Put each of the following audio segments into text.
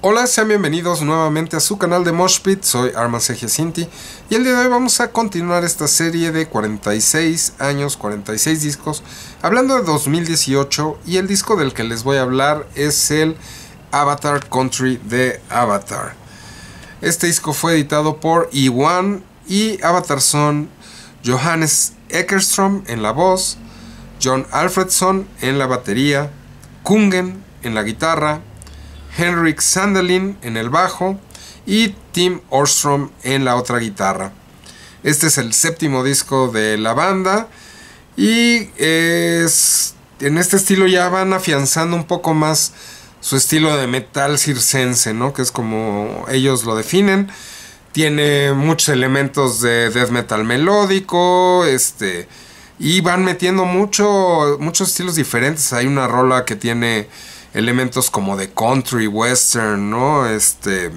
Hola, sean bienvenidos nuevamente a su canal de Moshpit, soy Armas Eje y el día de hoy vamos a continuar esta serie de 46 años, 46 discos, hablando de 2018 y el disco del que les voy a hablar es el Avatar Country de Avatar. Este disco fue editado por Iwan y Avatar son Johannes Eckerstrom en la voz, John Alfredson en la batería, Kungen en la guitarra, Henrik Sandelin en el bajo y Tim Orstrom en la otra guitarra. Este es el séptimo disco de la banda y es, en este estilo ya van afianzando un poco más su estilo de metal circense, ¿no? que es como ellos lo definen. Tiene muchos elementos de death metal melódico, este, y van metiendo muchos estilos diferentes. Hay una rola que tiene elementos como de country, western, ¿no? Este.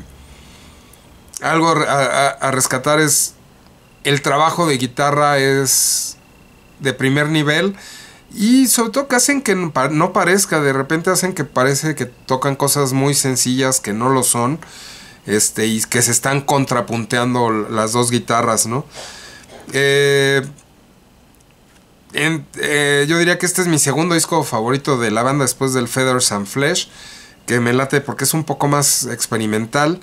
Algo a, rescatar es. El trabajo de guitarra es de primer nivel. Y sobre todo que hacen que no parezca, de repente hacen que parece que tocan cosas muy sencillas que no lo son, este, y que se están contrapunteando las dos guitarras, ¿no? Eh, eh, yo diría que este es mi segundo disco favorito de la banda después del Feathers and Flesh, que me late porque es un poco más experimental.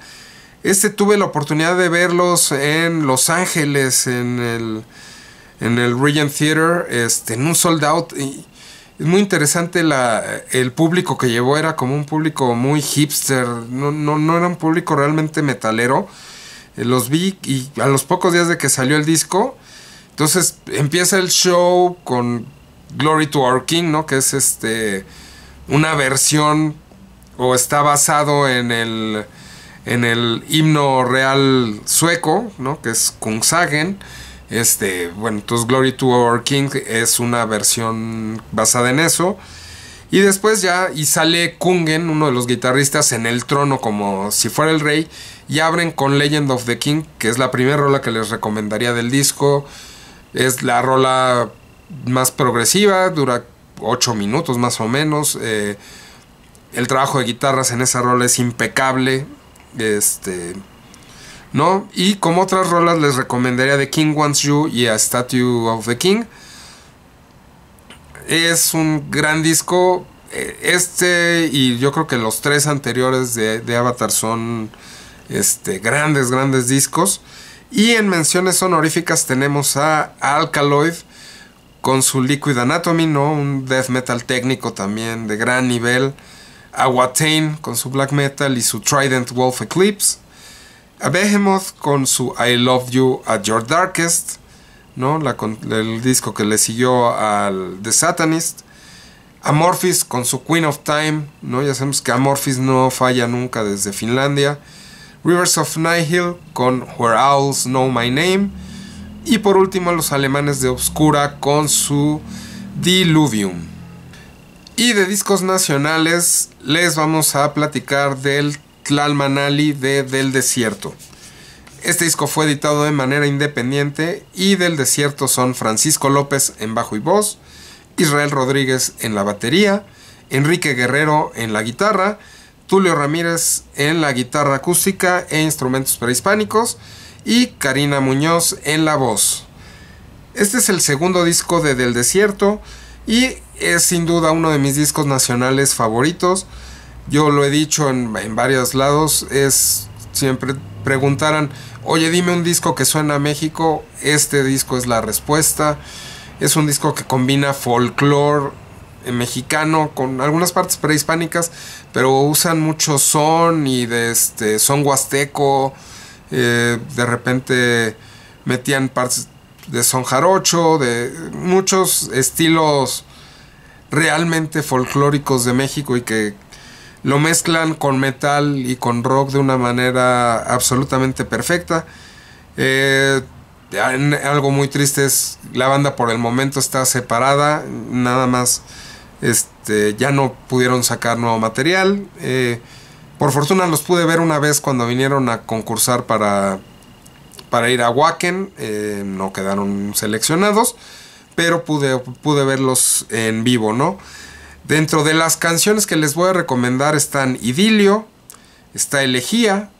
Este tuve la oportunidad de verlos en Los Ángeles, en el, en el Regent Theater, este, en un sold out. Y es muy interesante el público que llevó, era como un público muy hipster, no, no era un público realmente metalero. Eh, los vi y a los pocos días de que salió el disco, entonces empieza el show con Glory to Our King, ¿no? Que es este una versión o está basado en el en el himno real sueco, ¿no? Que es Kungsagen. Este, bueno, entonces Glory to Our King es una versión basada en eso. Y después ya, y sale Kungen, uno de los guitarristas, en el trono como si fuera el rey. Y abren con Legend of the King, que es la primera rola que les recomendaría del disco. Es la rola más progresiva, dura 8 minutos más o menos. Eh, el trabajo de guitarras en esa rola es impecable. Este. ¿No? Y como otras rolas les recomendaría The King Wants You y A Statue of the King. Es un gran disco. Eh, este y yo creo que los tres anteriores de, Avatar son este, grandes, grandes discos. Y en menciones honoríficas tenemos a Alkaloid con su Liquid Anatomy, ¿no? Un death metal técnico también de gran nivel. A Watain con su black metal y su Trident Wolf Eclipse. A Behemoth con su I Love You at Your Darkest, el disco que le siguió al The Satanist. Amorphis con su Queen of Time, ¿no? Ya sabemos que Amorphis no falla nunca desde Finlandia. Rivers of Nihil con Where Owls Know My Name. Y por último los alemanes de Obscura con su Diluvium. Y de discos nacionales les vamos a platicar del Tlalmanali de Del Desierto. Este disco fue editado de manera independiente y del desierto son Francisco López en bajo y voz, Israel Rodríguez en la batería, Enrique Guerrero en la guitarra, Tulio Ramírez en la guitarra acústica e instrumentos prehispánicos y Karina Muñoz en la voz. Este es el segundo disco de Del Desierto y es sin duda uno de mis discos nacionales favoritos. Yo lo he dicho en, varios lados, es siempre preguntaran, oye, dime un disco que suena a México, este disco es la respuesta. Es un disco que combina folclore, eh, mexicano con algunas partes prehispánicas, pero usan mucho son y de este son huasteco, eh, de repente metían partes de son jarocho, de muchos estilos realmente folclóricos de México y que lo mezclan con metal y con rock de una manera absolutamente perfecta. Eh, algo muy triste es la banda por el momento está separada, nada más este, ya no pudieron sacar nuevo material. Eh, por fortuna los pude ver una vez cuando vinieron a concursar para, para ir a Wacken. Eh, no quedaron seleccionados, pero pude, pude verlos en vivo, ¿no? Dentro de las canciones que les voy a recomendar están Idilio, está Elegía,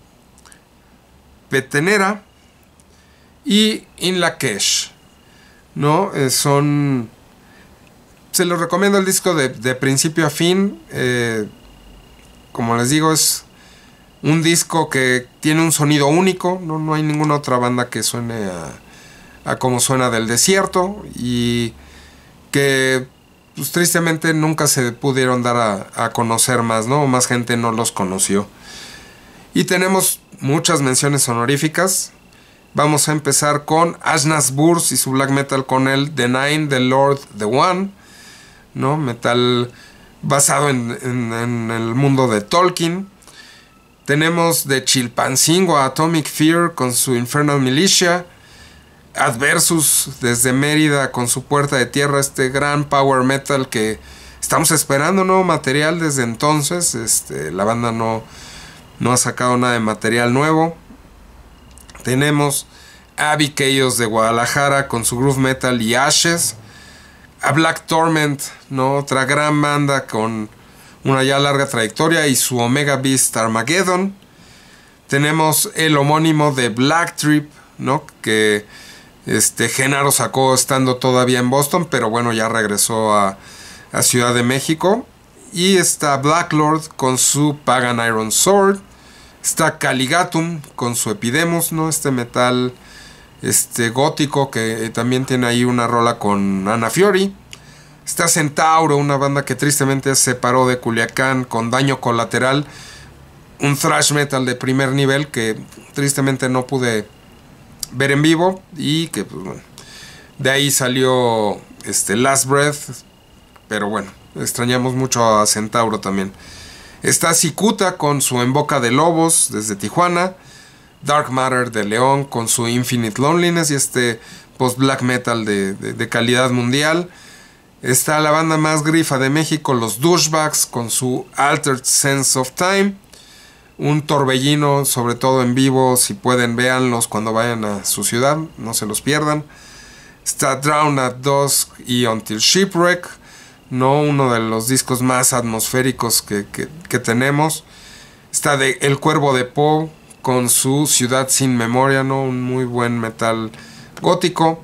Petenera y In ¿No? Eh, son se recomiendo el disco de, principio a fin. Eh, como les digo, es un disco que tiene un sonido único. No, hay ninguna otra banda que suene a, como suena del desierto. Y que pues, tristemente nunca se pudieron dar a, conocer más, ¿no? Más gente no los conoció. Y tenemos muchas menciones honoríficas. Vamos a empezar con Ashnas Burs y su black metal con el The Nine, The Lord, The One. ¿no? Metal basado en, el mundo de Tolkien. Tenemos de Chilpancingo Atomic Fear con su Infernal Militia. Adversus desde Mérida con su Puerta de Tierra, este gran power metal que estamos esperando nuevo material desde entonces. Este, la banda no, no ha sacado nada de material nuevo. Tenemos Abiquellos de Guadalajara con su groove metal y Ashes a Black Torment, ¿no? Otra gran banda con una ya larga trayectoria y su Omega Beast Armageddon. Tenemos el homónimo de Black Trip, ¿no? Que este Genaro sacó estando todavía en Boston, pero bueno, ya regresó a, Ciudad de México. Y está Black Lord con su Pagan Iron Sword. Está Caligatum con su Epidemus, ¿no? Este metal este gótico que eh, también tiene ahí una rola con Ana Fiori. Está Centauro, una banda que tristemente se separó de Culiacán con daño colateral. Un thrash metal de primer nivel que tristemente no pude ver en vivo. Y que, pues, de ahí salió este Last Breath. Pero bueno, extrañamos mucho a Centauro también. Está Cicuta con su En Boca de Lobos desde Tijuana. Dark Matter de León con su Infinite Loneliness y este post-black metal de, calidad mundial. Está la banda más grifa de México, los Douchebags, con su Altered Sense of Time. Un torbellino, sobre todo en vivo, si pueden, véanlos cuando vayan a su ciudad, no se los pierdan. Está Drown at Dusk y Until Shipwreck, no uno de los discos más atmosféricos que, que tenemos. Está de El Cuervo de Poe, con su Ciudad sin Memoria, ¿no? Un muy buen metal gótico.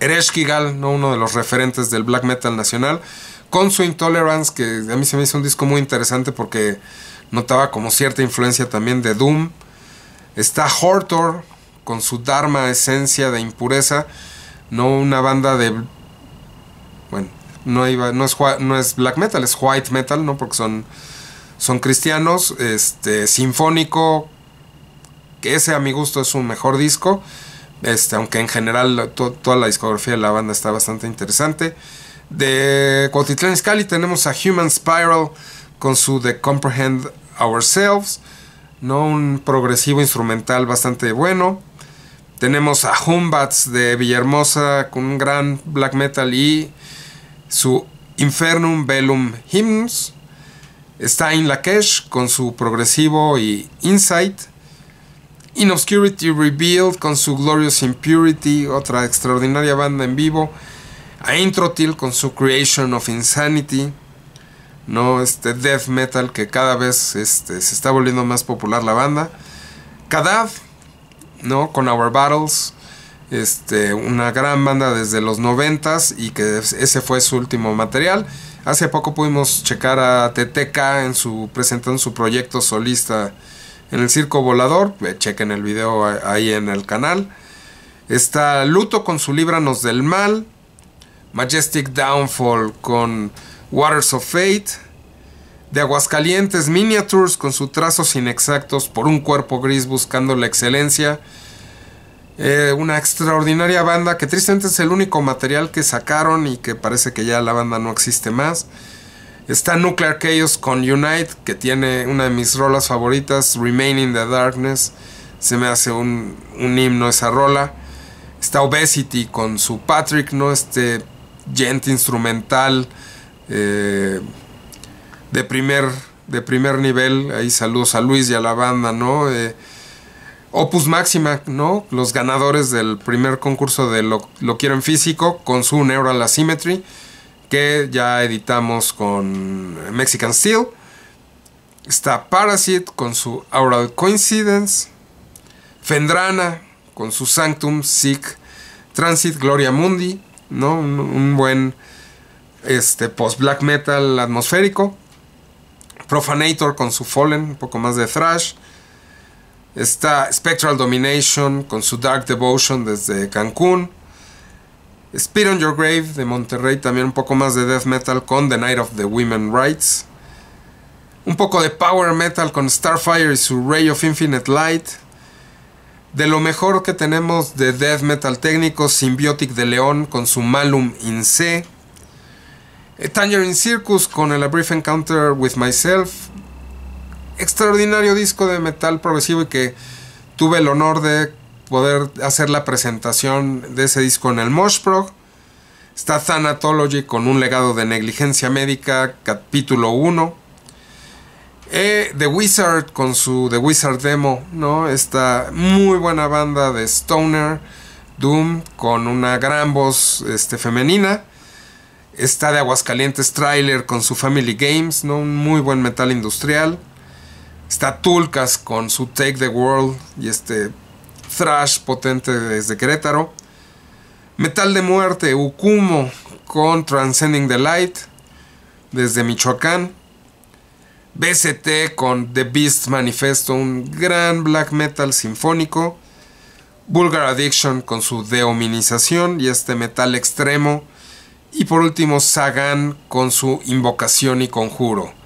Ereshkigal, ¿no? Uno de los referentes del black metal nacional. Con su Intolerance, que a mí se me hizo un disco muy interesante porque notaba como cierta influencia también de Doom. Está Hortor con su Dharma Esencia de Impureza, no una banda de... Bueno, no, no, es, no es black metal, es white metal, ¿no? Porque son, son cristianos, este, sinfónico, que ese a mi gusto es un mejor disco. Este, aunque en general toda la discografía de la banda está bastante interesante. De Cuautitlán Scali tenemos a Human Spiral con su The Comprehend Ourselves, ¿no? un progresivo instrumental bastante bueno. Tenemos a Humbats de Villahermosa con un gran black metal y su Infernum Bellum Hymns. Está In Lakesh con su progresivo y Insight. In Obscurity Revealed con su Glorious Impurity, otra extraordinaria banda en vivo. A Introtil con su Creation of Insanity. No, este death metal que cada vez este, se está volviendo más popular la banda. Kadav, ¿no? Con Our Battles. Este, una gran banda desde los noventas y que ese fue su último material. Hace poco pudimos checar a TTK en su, presentando su proyecto solista en el circo volador. Eh, chequen el video ahí en el canal. Está Luto con su Líbranos del Mal. Majestic Downfall con Waters of Fate. De Aguascalientes Miniatures con sus trazos inexactos por un cuerpo gris buscando la excelencia. Eh, una extraordinaria banda que tristemente es el único material que sacaron y que parece que ya la banda no existe más. Está Nuclear Chaos con Unite, que tiene una de mis rolas favoritas, Remain in the Darkness. Se me hace un, himno esa rola. Está Obesity con su Patrick, ¿no? Este gente instrumental eh, de, primer, de primer nivel. Ahí saludos a Luis y a la banda, ¿no? Eh, Opus Maxima ¿no? Los ganadores del primer concurso de Lo, lo Quiero en Físico con su Neural Asymmetry que ya editamos con Mexican Steel. Está Parasite con su Aural Coincidence. Fendrana con su Sanctum, Sick, Transit, Gloria Mundi. ¿no? Un, buen este, post-black metal atmosférico. Profanator con su Fallen, un poco más de thrash. Está Spectral Domination con su Dark Devotion desde Cancún. Speed on Your Grave de Monterrey, también un poco más de death metal con The Night of the Women Rights. Un poco de power metal con Starfire y su Ray of Infinite Light. De lo mejor que tenemos de death metal técnico, Symbiotic de León con su Malum in C. Eh, Tangerine Circus con el A Brief Encounter with Myself. Extraordinario disco de metal progresivo y que tuve el honor de poder hacer la presentación de ese disco en el Moshprog. Está Thanatology con un legado de negligencia médica, capítulo 1. Eh, the Wizard con su The Wizard Demo, ¿no? Esta muy buena banda de Stoner, Doom, con una gran voz este, femenina. Está de Aguascalientes Trailer con su Family Games, ¿no? Un muy buen metal industrial. Está Tulcas con su Take the World y este thrash potente desde Querétaro. Metal de Muerte, Ukumo con Transcending the Light desde Michoacán. BCT con The Beast Manifesto, un gran black metal sinfónico. Vulgar Addiction con su deominización y este metal extremo. Y por último, Sagan con su invocación y conjuro.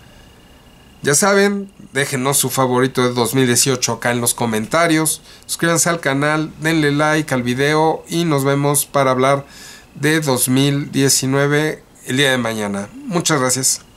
Ya saben, déjenos su favorito de 2018 acá en los comentarios. Suscríbanse al canal, denle like al video y nos vemos para hablar de 2019 el día de mañana. Muchas gracias.